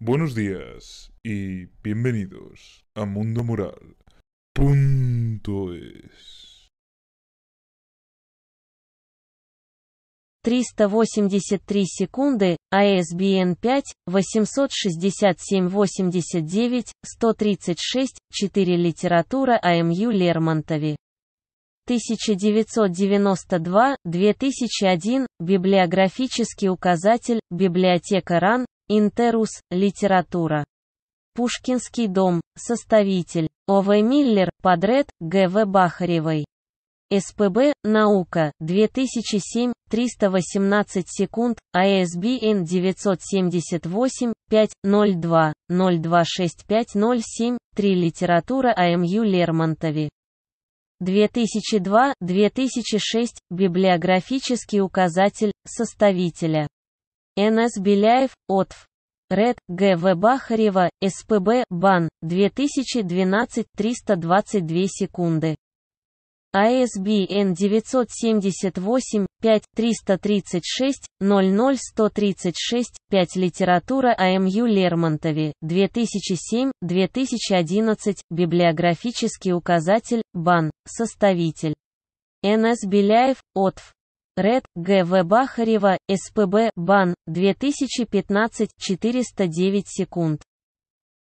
Buenos días y bienvenidos a Mundo Moral. Punto es. 383 секунды, ISBN 5, 867-89, 136, 4 Литература АМЮ Лермонтови 1992-2001, библиографический указатель, библиотека РАН, Интерус, литература. Пушкинский дом, составитель, О.В. Миллер, Подред, Г.В. Бахаревой. СПБ, наука, 2007, 318 секунд, ISBN а 978-5-02-026507-3 Литература АМЮ Лермонтови 2002-2006, библиографический указатель, составителя. Н.С. Беляев, Отв. Ред, Г.В. Бахарева, СПБ, БАН, 2012-322 секунды. ISBN 978 5 336 00 136 5 Литература АМЮ Лермонтове, 2007-2011 Библиографический указатель, БАН, составитель. Н.С. Беляев, ОТФ. Ред, Г.В. Бахарева, СПБ, БАН, 2015, 409 секунд.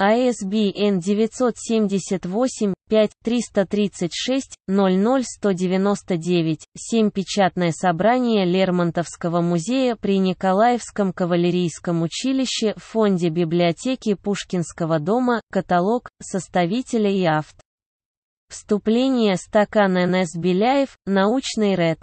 ISBN а 978-5-336-00199-7 Печатное собрание Лермонтовского музея при Николаевском кавалерийском училище в фонде библиотеки Пушкинского дома, каталог, составителя и авт. Вступление Стакан НС Беляев, научный ред.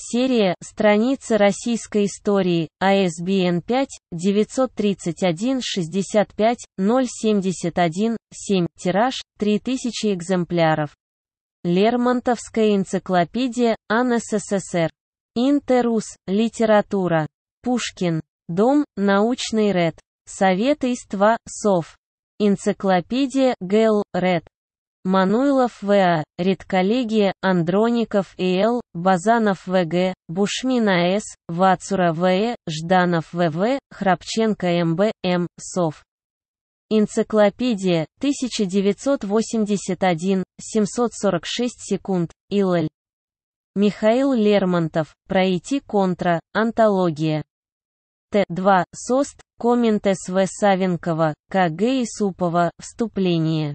Серия «Страницы российской истории», ISBN 5-931-65-071-7, тираж, 3000 экземпляров. Лермонтовская энциклопедия, АНССР. Интерус, литература. Пушкин. Дом, научный ред. Советы из ТВА, СОВ. Энциклопедия, ГЭЛ, ред. Мануилов В.А., Редколлегия, Андроников И.Л., Базанов В.Г., Бушмина С., Вацура В.Э., Жданов В.В., Храпченко М.Б., М., Сов. Энциклопедия, 1981, 746 секунд, Илаль. Михаил Лермонтов, «Пройти контра», антология. Т2, СОСТ, Коммент СВ Савенкова, КГ Исупова, вступление.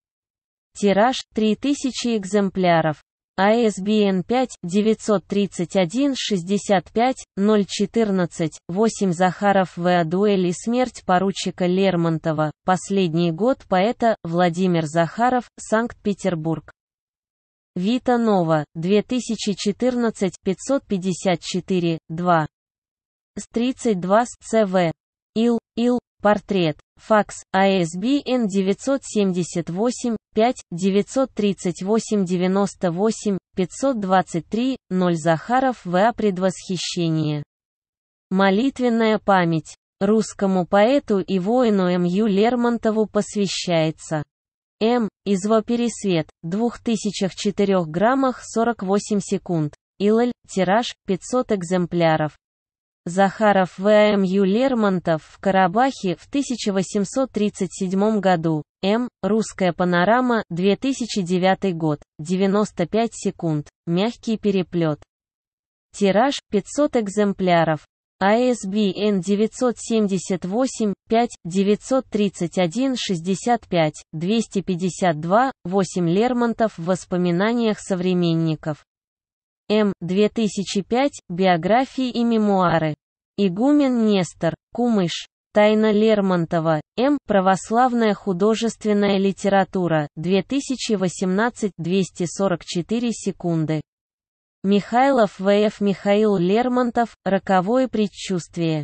Тираж – 3000 экземпляров. ISBN а 5-931-65-014-8 Захаров В. А. Дуэль и смерть поручика Лермонтова. Последний год поэта, Владимир Захаров, Санкт-Петербург. Вита Нова, 2014, 554, 2. С 32 с ЦВ. Ил, Ил, портрет. Факс АСБН 978 5 938 98 523 0 Захаров В. А. Предвосхищение. Молитвенная память. Русскому поэту и воину М.Ю. Лермонтову посвящается. М. Изво Пересвет. 2004 граммах 48 секунд. Илаль. Тираж. 500 экземпляров. Захаров В.А.М.Ю. Лермонтов в Карабахе в 1837 году. М. Русская панорама, 2009 год, 95 секунд, мягкий переплет. Тираж, 500 экземпляров. ISBN а 978-5-931-65-252-8 Лермонтов в воспоминаниях современников. М. 2005. Биографии и мемуары. Игумен Нестор. Кумыш. Тайна Лермонтова. М. Православная художественная литература. 2018. 244 секунды. Михайлов В.Ф. Михаил Лермонтов. Роковое предчувствие.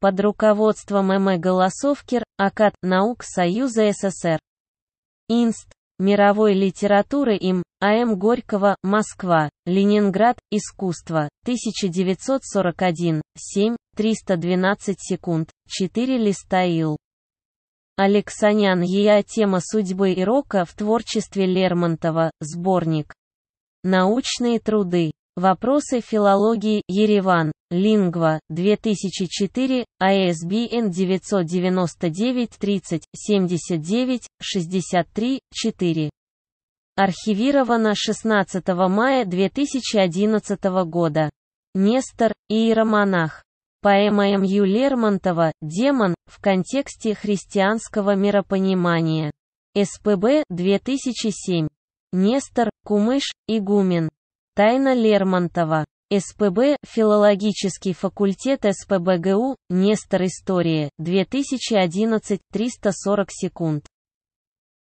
под руководством М. Голосовкер, Акад наук Союза СССр. Инст. Мировой литературы им. А.М. Горького, Москва, Ленинград, Искусство, 1941, 7, 312 секунд, 4 листа ил. Алексанян Ея «Тема судьбы и рока» в творчестве Лермонтова, сборник. Научные труды. Вопросы филологии, Ереван, Лингва, 2004, ISBN 999-30-79-63-4. Архивировано 16 мая 2011 года. Нестор, иеромонах. Поэма М.Ю. Лермонтова «Демон» в контексте христианского миропонимания. СПБ 2007. Нестор, Кумыш, Игумен. Тайна Лермонтова. СПБ, филологический факультет СПБГУ, Нестор Истории, 2011, 340 секунд.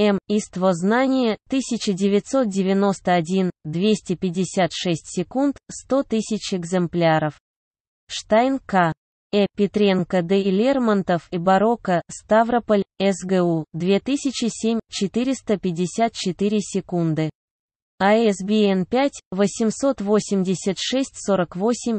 М. Иство 1991, 256 секунд, 100 тысяч экземпляров. Штайн К. Э. Петренко Д. и Лермонтов и Барокко, Ставрополь, СГУ, 2007, 454 секунды. ISBN а 5-886-48-568-6.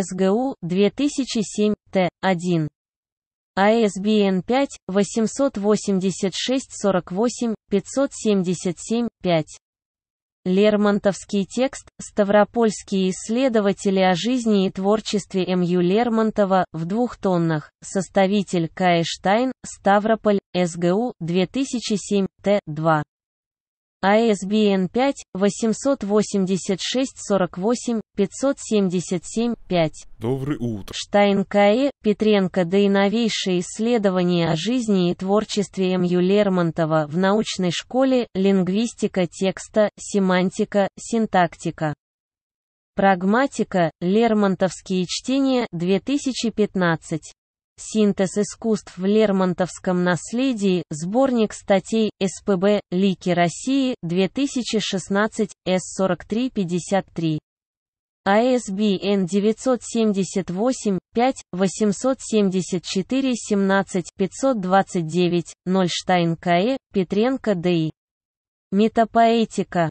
СГУ 2007 Т1. ISBN 5-886-48-577-5. Лермонтовский текст «Ставропольские исследователи о жизни и творчестве М.Ю. Лермонтова» в двух тоннах, составитель Кайштайн, э Ставрополь, СГУ, 2007, Т. 2. ISBN 5-886-48-577-5. Доброе утро. Штайн К.Э., Петренко да и новейшие исследования о жизни и творчестве М.Ю. Лермонтова в научной школе, лингвистика текста, семантика, синтактика. Прагматика, Лермонтовские чтения, 2015. Синтез искусств в Лермонтовском наследии, сборник статей, СПБ, Лики России, 2016, С4353. ISBN 978-5-874-17-529, Нольштайн К.Э., Петренко Д.И. Метапоэтика.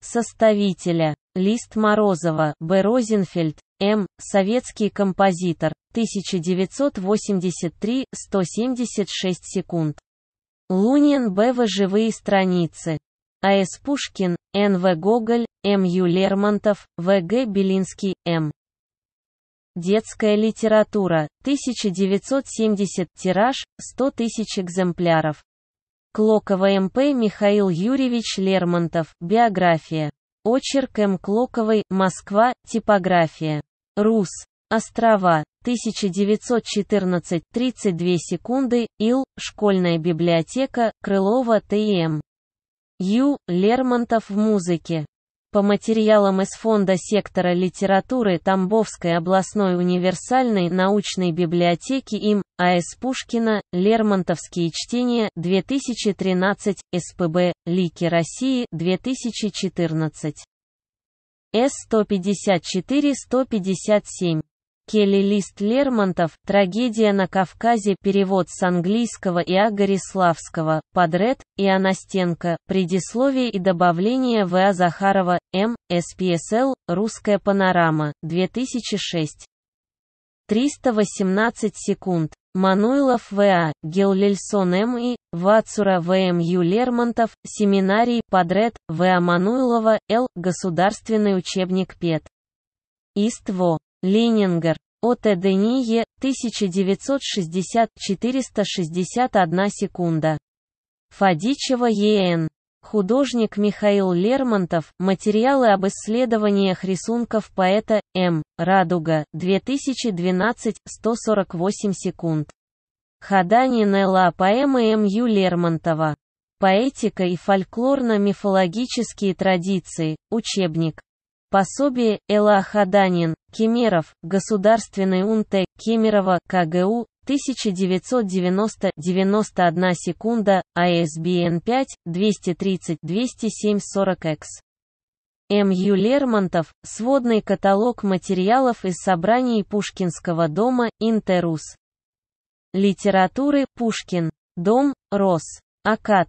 Составителя. Лист Морозова, Б. Розенфельд, М. Советский композитор. 1983, 176 секунд. Лунин Б. Живые страницы. А.С. Пушкин, Н.В. Гоголь, М.Ю. Лермонтов, В.Г. Белинский, М. Детская литература, 1970, тираж, 100 тысяч экземпляров. Клокова МП Михаил Юрьевич Лермонтов. Биография. Очерк М. Клоковой. Москва. Типография. Рус. Острова. 1914. 32 секунды. Ил. Школьная библиотека. Крылова ТМ. Ю. Лермонтов в музыке. По материалам из фонда сектора литературы Тамбовской областной универсальной научной библиотеки им А.С. Пушкина «Лермонтовские чтения» 2013, СПБ «Лики России» 2014. С-154-157 Келли Лист Лермонтов, «Трагедия на Кавказе», перевод с английского и Гориславского, Подред, и Анастенко, предисловие и добавление В.А. Захарова, М., СПСЛ, «Русская панорама», 2006. 318 секунд. Мануилов В.А., Геллельсон М. М.И., Вацура Ю. Лермонтов, Семинарий, Подред, В.А. Мануилова, Л., Государственный учебник ПЕТ. Иство. Ленингер, ОТДНИЕ, 1960, 461 секунда. Фадичева ЕН. Художник Михаил Лермонтов, материалы об исследованиях рисунков поэта, М. Радуга, 2012, 148 секунд. Хаданин Л.А. Поэмы М. Ю. Лермонтова. Поэтика и фольклорно-мифологические традиции. Учебник. Пособие Эла Хаданин, Кемеров, Государственный УНТЕ, Кемерово, КГУ, 1990-91 секунда, ISBN а 5-230-207-40-X. М. Ю. Лермонтов, сводный каталог материалов из собраний Пушкинского дома, Интерус. Литературы, Пушкин. Дом, Рос. Акад.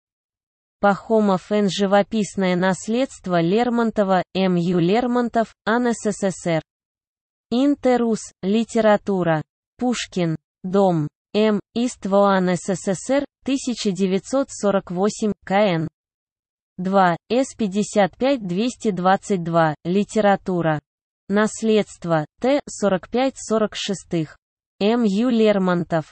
Пахомов Н. Живописное наследство Лермонтова, М. Ю. Лермонтов, Ан. СССР. Интерус, литература. Пушкин. Дом. М. Иствуан СССР, 1948, КН. 2. С-55-222, литература. Наследство, Т. 45-46. М. Ю. Лермонтов,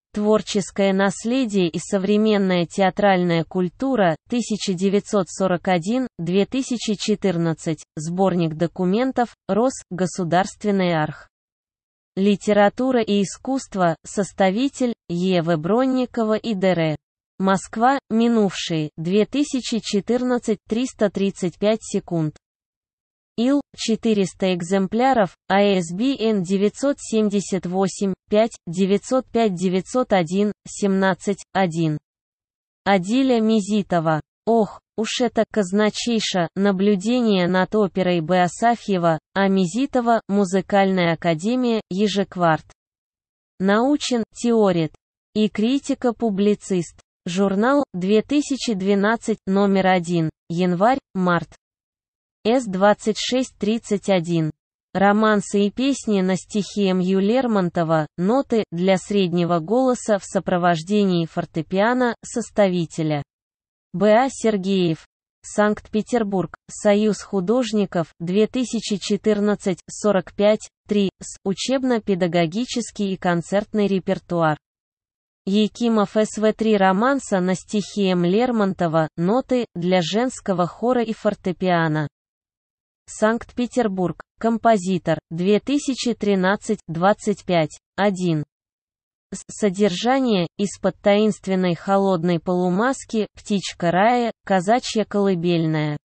Творческое наследие и современная театральная культура, 1941-2014, сборник документов, РОС, Государственный арх. Литература и искусство, составитель, Е.В. Бронникова и Д.Р. Москва, минувшие, 2014, 335 секунд. ИЛ, 400 экземпляров, А.С.Б.Н. 978-5-905-901-17-1. Адиля Мизитова. Ох, уж это казначейша, наблюдение над оперой Беосафьева, а Мизитова, музыкальная академия, ежекварт. Научен, теорит. И критика-публицист. Журнал, 2012, номер 1, январь-март. С-2631. Романсы и песни на стихи Мью Лермонтова, ноты для среднего голоса в сопровождении фортепиано, составителя. Б.А. Сергеев. Санкт-Петербург. Союз художников. 2014. 45. 3. С. Учебно-педагогический и концертный репертуар. Якимов СВ-3 романса на стихи М. Лермонтова, ноты, для женского хора и фортепиано. Санкт-Петербург, композитор, 2013-25, 1. Содержание, из-под таинственной холодной полумаски, птичка рая, казачья колыбельная.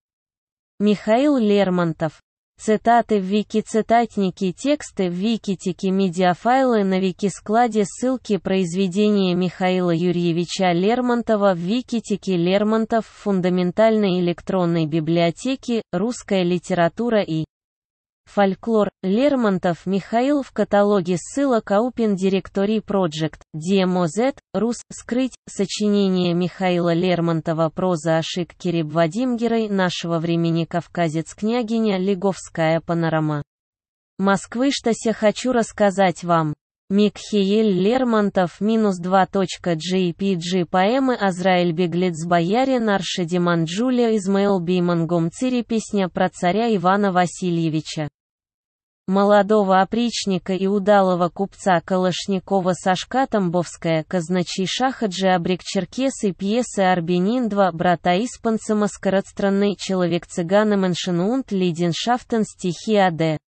Михаил Лермонтов, Цитаты в вики-цитатнике тексты в вики медиафайлы на Викискладе, ссылки произведения Михаила Юрьевича Лермонтова в вики Лермонтов в фундаментальной электронной библиотеке «Русская литература и Фольклор, Лермонтов Михаил в каталоге ссылок Open Directory Project, DMOZ, эм Рус, Скрыть, сочинение Михаила Лермонтова проза Ашик Кириб Вадим Герой нашего времени Кавказец княгиня Леговская панорама. Москвы Что штося хочу рассказать вам. Микхиель Лермонтов минус 2.jpg поэмы Азраиль Беглец Боярин Аршадиман Джулия Измаил Беймангом Цири песня про царя Ивана Васильевича молодого опричника и удалого купца Калашникова Сашка Тамбовская, казначей Шахаджи Абрик-Черкес и пьесы Арбенин 2, брата Испанца Маскарад страны Человек цыгана Меншенунт Лиденшафтен стихи А.Д.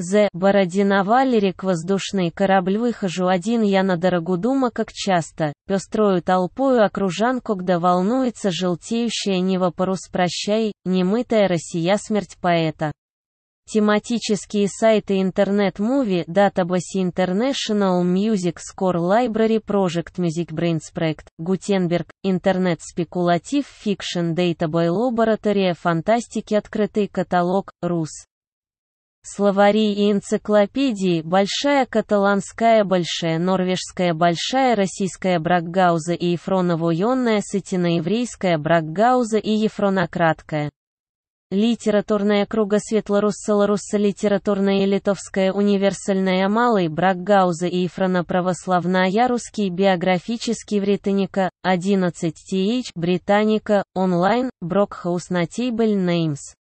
З. Бородина Валерик воздушный корабль выхожу один я на дорогу дума как часто, пестрою толпою окружанку, когда волнуется желтеющая нева парус прощай, немытая Россия смерть поэта. Тематические сайты Internet Movie Database International Music Score Library Project Music Brains Project, Gutenberg, Internet Speculative Fiction Database Laboratory Фантастики Открытый каталог, РУС. Словари и энциклопедии Большая каталанская Большая Норвежская Большая Российская Бракгауза и Ефроново-Ионная еврейская Бракгауза и Ефронократкая. Литературная круга Светлорусса Ларусса Литературная Литовская универсальная Малый брак Гауза и Ифрана Православная а Русский биографический Британика, 11 th Британика, онлайн, Брокхаус на Тейбель Неймс.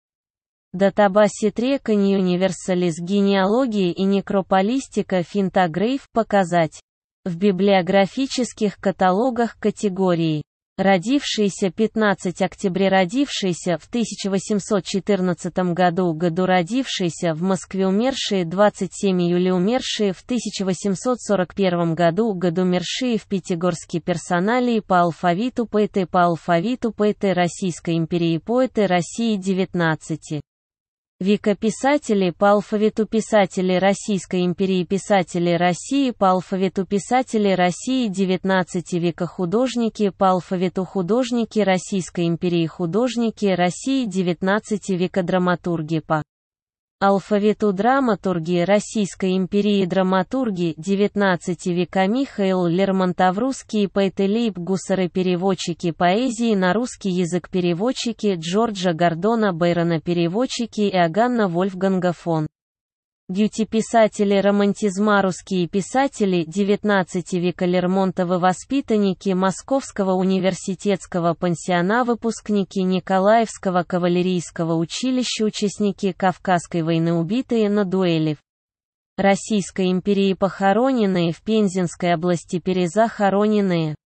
Датабасе трекани универсализ генеалогии и некрополистика Финтагрейв показать. В библиографических каталогах категории родившиеся 15 октября родившиеся в 1814 году году родившиеся в Москве умершие 27 июля умершие в 1841 году году умершие в Пятигорске персоналии по алфавиту поэты по алфавиту поэты Российской империи поэты России 19 Вика писателей по алфавиту писатели Российской империи писатели России по алфавиту писатели России 19 века художники по алфавиту художники Российской империи художники России 19 века драматурги по Алфавиту драматургии Российской империи драматурги XIX века Михаил Лермонтов русские поэт Лейб-гусары-переводчики поэзии на русский язык переводчики Джорджа Гордона Бейрона переводчики и Иоганна Вольфганга фон Бьюти-писатели романтизма русские писатели XIX века Лермонтовы воспитанники Московского университетского пансиона выпускники Николаевского кавалерийского училища участники Кавказской войны убитые на дуэли. Российской империи похороненные в Пензенской области перезахороненные.